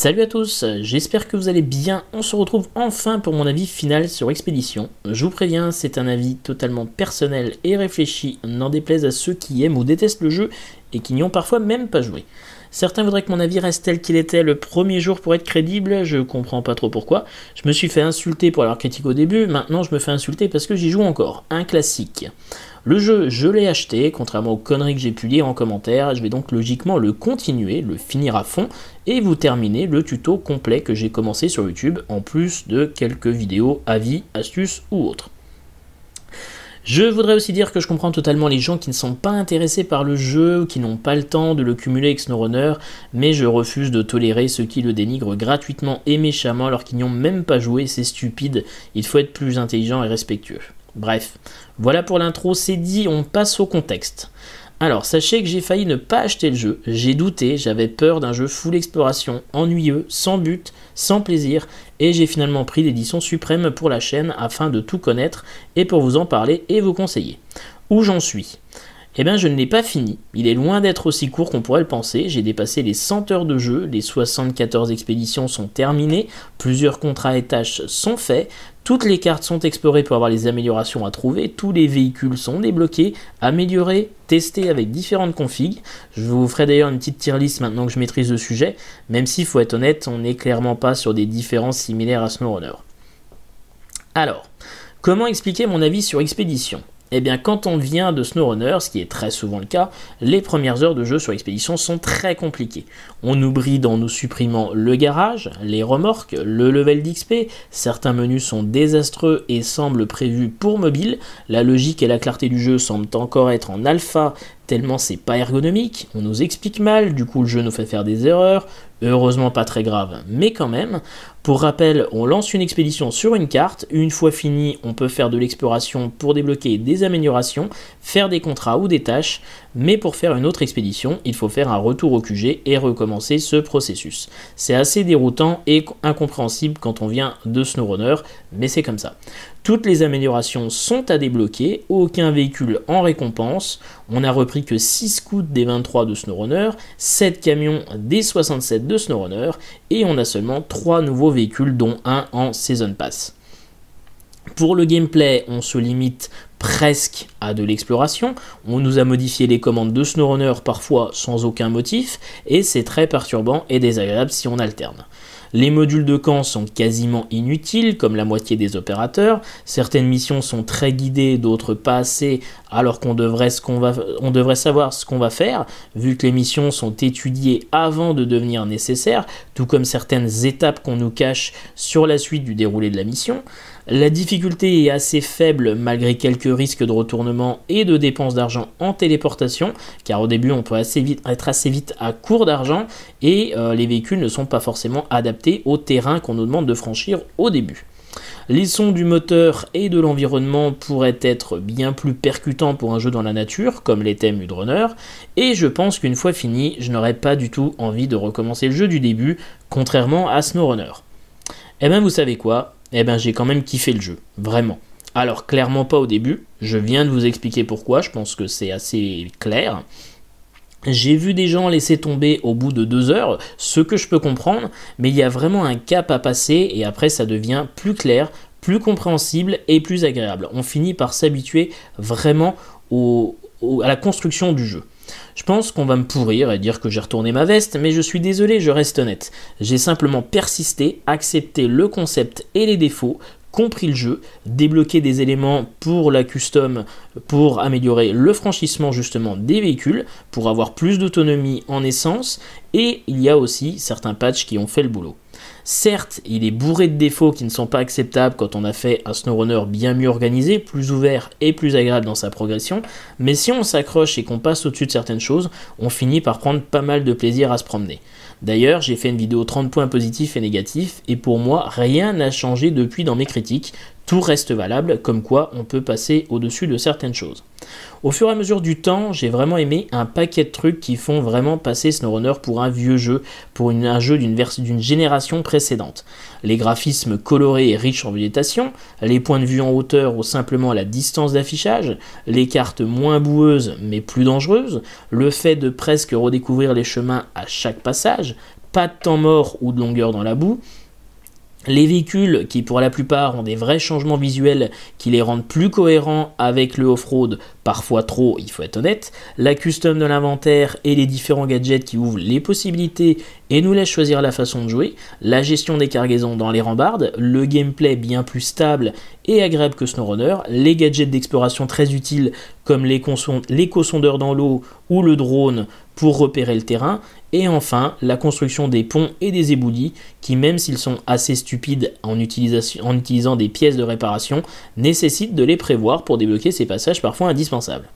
Salut à tous, j'espère que vous allez bien. On se retrouve enfin pour mon avis final sur Expédition. Je vous préviens, c'est un avis totalement personnel et réfléchi, n'en déplaise à ceux qui aiment ou détestent le jeu et qui n'y ont parfois même pas joué. Certains voudraient que mon avis reste tel qu'il était le premier jour pour être crédible, je comprends pas trop pourquoi. Je me suis fait insulter pour leur critique au début, maintenant je me fais insulter parce que j'y joue encore. Un classique. Le jeu, je l'ai acheté, contrairement aux conneries que j'ai pu lire en commentaire, je vais donc logiquement le continuer, le finir à fond, et vous terminer le tuto complet que j'ai commencé sur YouTube, en plus de quelques vidéos, avis, astuces ou autres. Je voudrais aussi dire que je comprends totalement les gens qui ne sont pas intéressés par le jeu, qui n'ont pas le temps de le cumuler avec SnowRunner, mais je refuse de tolérer ceux qui le dénigrent gratuitement et méchamment alors qu'ils n'y ont même pas joué, c'est stupide, il faut être plus intelligent et respectueux. Bref, voilà pour l'intro, c'est dit, on passe au contexte. Alors, sachez que j'ai failli ne pas acheter le jeu. J'ai douté, j'avais peur d'un jeu full exploration, ennuyeux, sans but, sans plaisir, et j'ai finalement pris l'édition suprême pour la chaîne afin de tout connaître et pour vous en parler et vous conseiller. Où j'en suis eh bien, je ne l'ai pas fini. Il est loin d'être aussi court qu'on pourrait le penser. J'ai dépassé les 100 heures de jeu, les 74 expéditions sont terminées, plusieurs contrats et tâches sont faits, toutes les cartes sont explorées pour avoir les améliorations à trouver, tous les véhicules sont débloqués, améliorés, testés avec différentes configs. Je vous ferai d'ailleurs une petite tier list maintenant que je maîtrise le sujet, même si, faut être honnête, on n'est clairement pas sur des différences similaires à SnowRunner. Alors, comment expliquer mon avis sur Expédition eh bien, quand on vient de SnowRunner, ce qui est très souvent le cas, les premières heures de jeu sur l'expédition sont très compliquées. On nous bride en nous supprimant le garage, les remorques, le level d'XP, certains menus sont désastreux et semblent prévus pour mobile, la logique et la clarté du jeu semblent encore être en alpha, tellement c'est pas ergonomique, on nous explique mal, du coup le jeu nous fait faire des erreurs, heureusement pas très grave, mais quand même. Pour rappel, on lance une expédition sur une carte, une fois fini, on peut faire de l'exploration pour débloquer des améliorations, faire des contrats ou des tâches, mais pour faire une autre expédition, il faut faire un retour au QG et recommencer ce processus. C'est assez déroutant et incompréhensible quand on vient de SnowRunner, mais c'est comme ça. Toutes les améliorations sont à débloquer, aucun véhicule en récompense. On a repris que 6 scouts des 23 de SnowRunner, 7 camions des 67 de SnowRunner, et on a seulement 3 nouveaux véhicules, dont un en Season Pass. Pour le gameplay, on se limite presque à de l'exploration. On nous a modifié les commandes de SnowRunner parfois sans aucun motif, et c'est très perturbant et désagréable si on alterne. Les modules de camp sont quasiment inutiles, comme la moitié des opérateurs. Certaines missions sont très guidées, d'autres pas assez, alors qu'on devrait, savoir ce qu'on va faire, vu que les missions sont étudiées avant de devenir nécessaires, tout comme certaines étapes qu'on nous cache sur la suite du déroulé de la mission. La difficulté est assez faible malgré quelques risques de retournement et de dépenses d'argent en téléportation, car au début on peut assez vite, être assez vite à court d'argent et euh, les véhicules ne sont pas forcément adaptés au terrain qu'on nous demande de franchir au début. Les sons du moteur et de l'environnement pourraient être bien plus percutants pour un jeu dans la nature, comme les thèmes Udrunner, et je pense qu'une fois fini, je n'aurais pas du tout envie de recommencer le jeu du début, contrairement à SnowRunner. Et eh bien vous savez quoi, eh ben j'ai quand même kiffé le jeu, vraiment. Alors clairement pas au début, je viens de vous expliquer pourquoi, je pense que c'est assez clair. J'ai vu des gens laisser tomber au bout de deux heures, ce que je peux comprendre, mais il y a vraiment un cap à passer et après ça devient plus clair, plus compréhensible et plus agréable. On finit par s'habituer vraiment à la construction du jeu. Je pense qu'on va me pourrir et dire que j'ai retourné ma veste, mais je suis désolé, je reste honnête. J'ai simplement persisté, accepté le concept et les défauts, compris le jeu, débloqué des éléments pour la custom, pour améliorer le franchissement justement des véhicules, pour avoir plus d'autonomie en essence, et il y a aussi certains patchs qui ont fait le boulot. Certes, il est bourré de défauts qui ne sont pas acceptables quand on a fait un SnowRunner bien mieux organisé, plus ouvert et plus agréable dans sa progression, mais si on s'accroche et qu'on passe au-dessus de certaines choses, on finit par prendre pas mal de plaisir à se promener. D'ailleurs, j'ai fait une vidéo 30 points positifs et négatifs, et pour moi, rien n'a changé depuis dans mes critiques, tout reste valable, comme quoi on peut passer au-dessus de certaines choses. Au fur et à mesure du temps, j'ai vraiment aimé un paquet de trucs qui font vraiment passer SnowRunner pour un vieux jeu, pour un jeu d'une génération précédente. Les graphismes colorés et riches en végétation, les points de vue en hauteur ou simplement la distance d'affichage, les cartes moins boueuses mais plus dangereuses, le fait de presque redécouvrir les chemins à chaque passage, pas de temps mort ou de longueur dans la boue, les véhicules qui pour la plupart ont des vrais changements visuels qui les rendent plus cohérents avec le off-road, parfois trop, il faut être honnête, la custom de l'inventaire et les différents gadgets qui ouvrent les possibilités et nous laissent choisir la façon de jouer, la gestion des cargaisons dans les rambardes, le gameplay bien plus stable et agréable que SnowRunner, les gadgets d'exploration très utiles comme les léco dans l'eau ou le drone pour repérer le terrain, et enfin, la construction des ponts et des éboulis, qui même s'ils sont assez stupides en, utilisant des pièces de réparation, nécessitent de les prévoir pour débloquer ces passages parfois indispensables.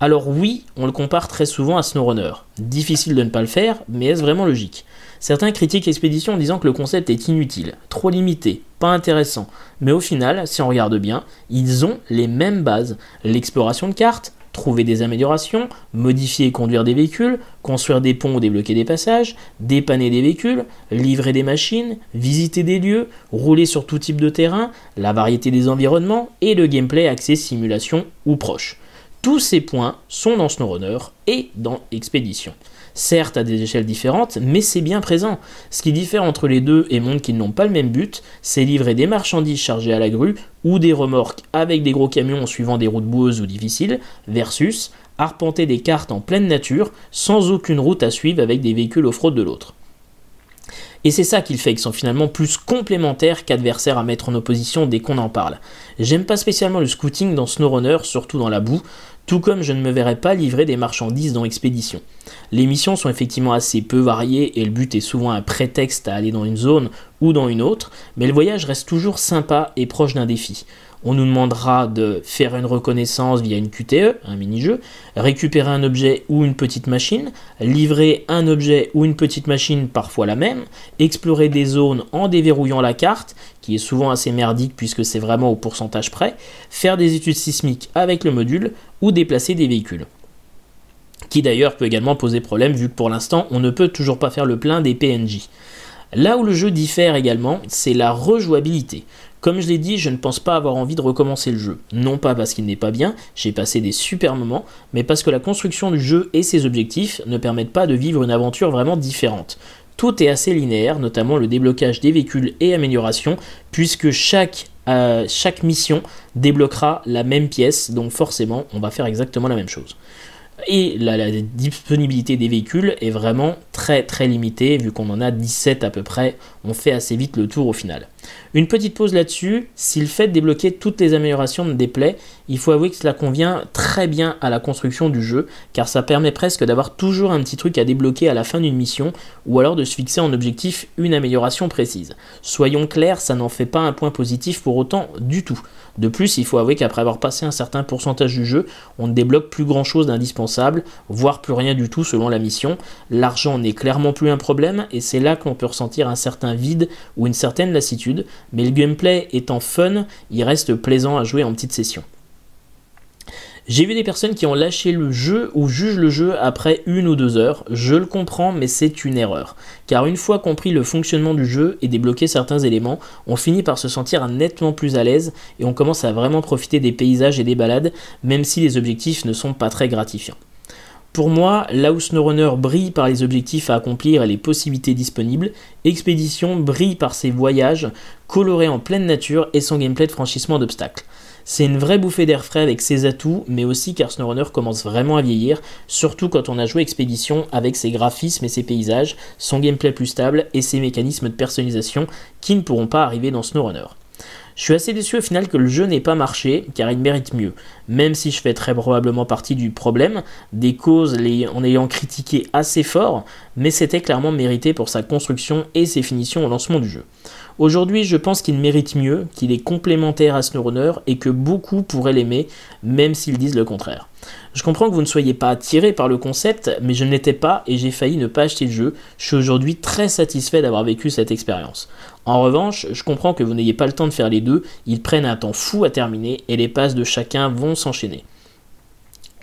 Alors oui, on le compare très souvent à SnowRunner. Difficile de ne pas le faire, mais est-ce vraiment logique Certains critiquent l'expédition en disant que le concept est inutile, trop limité, pas intéressant. Mais au final, si on regarde bien, ils ont les mêmes bases. L'exploration de cartes, trouver des améliorations, modifier et conduire des véhicules, construire des ponts ou débloquer des passages, dépanner des véhicules, livrer des machines, visiter des lieux, rouler sur tout type de terrain, la variété des environnements et le gameplay axé simulation ou proche. Tous ces points sont dans SnowRunner et dans Expédition. Certes à des échelles différentes, mais c'est bien présent. Ce qui diffère entre les deux et montre qu'ils n'ont pas le même but, c'est livrer des marchandises chargées à la grue ou des remorques avec des gros camions en suivant des routes boueuses ou difficiles, versus arpenter des cartes en pleine nature sans aucune route à suivre avec des véhicules off-road de l'autre. Et c'est ça qui fait, qu'ils sont finalement plus complémentaires qu'adversaires à mettre en opposition dès qu'on en parle. J'aime pas spécialement le scouting dans SnowRunner, surtout dans la boue, tout comme je ne me verrais pas livrer des marchandises dans Expédition. Les missions sont effectivement assez peu variées et le but est souvent un prétexte à aller dans une zone ou dans une autre, mais le voyage reste toujours sympa et proche d'un défi. On nous demandera de faire une reconnaissance via une QTE, un mini-jeu, récupérer un objet ou une petite machine, livrer un objet ou une petite machine, parfois la même, explorer des zones en déverrouillant la carte, qui est souvent assez merdique puisque c'est vraiment au pourcentage près, faire des études sismiques avec le module ou déplacer des véhicules qui d'ailleurs peut également poser problème vu que pour l'instant on ne peut toujours pas faire le plein des PNJ. Là où le jeu diffère également, c'est la rejouabilité. Comme je l'ai dit, je ne pense pas avoir envie de recommencer le jeu. Non pas parce qu'il n'est pas bien, j'ai passé des super moments, mais parce que la construction du jeu et ses objectifs ne permettent pas de vivre une aventure vraiment différente. Tout est assez linéaire, notamment le déblocage des véhicules et améliorations, puisque chaque, euh, chaque mission débloquera la même pièce, donc forcément on va faire exactement la même chose. Et la disponibilité des véhicules est vraiment très très limité, vu qu'on en a 17 à peu près, on fait assez vite le tour au final. Une petite pause là-dessus, si le fait de débloquer toutes les améliorations me déplaît, il faut avouer que cela convient très bien à la construction du jeu, car ça permet presque d'avoir toujours un petit truc à débloquer à la fin d'une mission, ou alors de se fixer en objectif une amélioration précise. Soyons clairs, ça n'en fait pas un point positif pour autant du tout. De plus, il faut avouer qu'après avoir passé un certain pourcentage du jeu, on ne débloque plus grand chose d'indispensable, voire plus rien du tout selon la mission. L'argent n'est clairement plus un problème, et c'est là qu'on peut ressentir un certain vide ou une certaine lassitude, mais le gameplay étant fun, il reste plaisant à jouer en petite session. J'ai vu des personnes qui ont lâché le jeu ou jugent le jeu après une ou deux heures. Je le comprends, mais c'est une erreur. Car une fois compris le fonctionnement du jeu et débloqué certains éléments, on finit par se sentir nettement plus à l'aise et on commence à vraiment profiter des paysages et des balades, même si les objectifs ne sont pas très gratifiants. Pour moi, là où SnowRunner brille par les objectifs à accomplir et les possibilités disponibles, Expédition brille par ses voyages, colorés en pleine nature et son gameplay de franchissement d'obstacles. C'est une vraie bouffée d'air frais avec ses atouts, mais aussi car SnowRunner commence vraiment à vieillir, surtout quand on a joué Expédition avec ses graphismes et ses paysages, son gameplay plus stable et ses mécanismes de personnalisation qui ne pourront pas arriver dans SnowRunner. Je suis assez déçu au final que le jeu n'ait pas marché, car il mérite mieux. Même si je fais très probablement partie du problème, des causes en ayant critiqué assez fort, mais c'était clairement mérité pour sa construction et ses finitions au lancement du jeu. Aujourd'hui, je pense qu'il mérite mieux, qu'il est complémentaire à SnowRunner et que beaucoup pourraient l'aimer, même s'ils disent le contraire. Je comprends que vous ne soyez pas attiré par le concept, mais je ne l'étais pas et j'ai failli ne pas acheter le jeu. Je suis aujourd'hui très satisfait d'avoir vécu cette expérience. En revanche, je comprends que vous n'ayez pas le temps de faire les deux, ils prennent un temps fou à terminer et les passes de chacun vont s'enchaîner.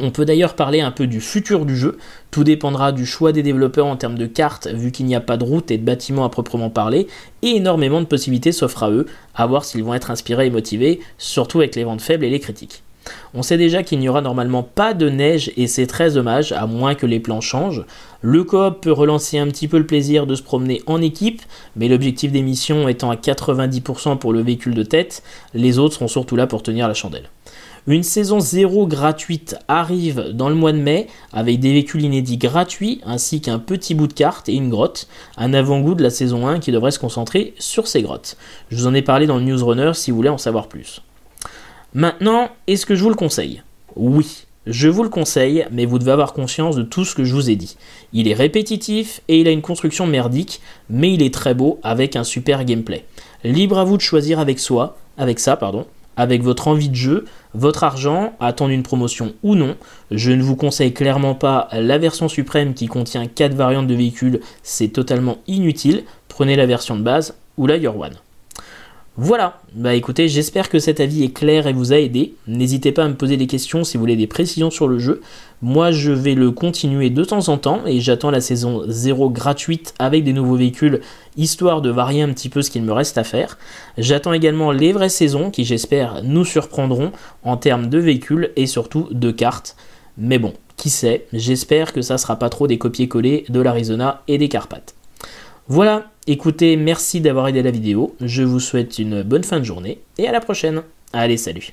On peut d'ailleurs parler un peu du futur du jeu, tout dépendra du choix des développeurs en termes de cartes, vu qu'il n'y a pas de route et de bâtiment à proprement parler, et énormément de possibilités s'offrent à eux, à voir s'ils vont être inspirés et motivés, surtout avec les ventes faibles et les critiques. On sait déjà qu'il n'y aura normalement pas de neige et c'est très dommage, à moins que les plans changent. Le coop peut relancer un petit peu le plaisir de se promener en équipe, mais l'objectif des missions étant à 90% pour le véhicule de tête, les autres seront surtout là pour tenir la chandelle. Une saison 0 gratuite arrive dans le mois de mai avec des véhicules inédits gratuits ainsi qu'un petit bout de carte et une grotte, un avant-goût de la saison 1 qui devrait se concentrer sur ces grottes. Je vous en ai parlé dans le Newsrunner si vous voulez en savoir plus. Maintenant, est-ce que je vous le conseille Oui, je vous le conseille, mais vous devez avoir conscience de tout ce que je vous ai dit. Il est répétitif et il a une construction merdique, mais il est très beau avec un super gameplay. Libre à vous de choisir avec soi, avec ça, pardon, avec votre envie de jeu, votre argent, attendre une promotion ou non. Je ne vous conseille clairement pas la version suprême qui contient 4 variantes de véhicules, c'est totalement inutile. Prenez la version de base ou la Your One. Voilà, bah écoutez, j'espère que cet avis est clair et vous a aidé. N'hésitez pas à me poser des questions si vous voulez des précisions sur le jeu. Moi, je vais le continuer de temps en temps et j'attends la saison 0 gratuite avec des nouveaux véhicules, histoire de varier un petit peu ce qu'il me reste à faire. J'attends également les vraies saisons qui, j'espère, nous surprendront en termes de véhicules et surtout de cartes. Mais bon, qui sait, j'espère que ça sera pas trop des copier-coller de l'Arizona et des Carpates. Voilà, Écoutez, merci d'avoir aidé la vidéo. Je vous souhaite une bonne fin de journée et à la prochaine. Allez, salut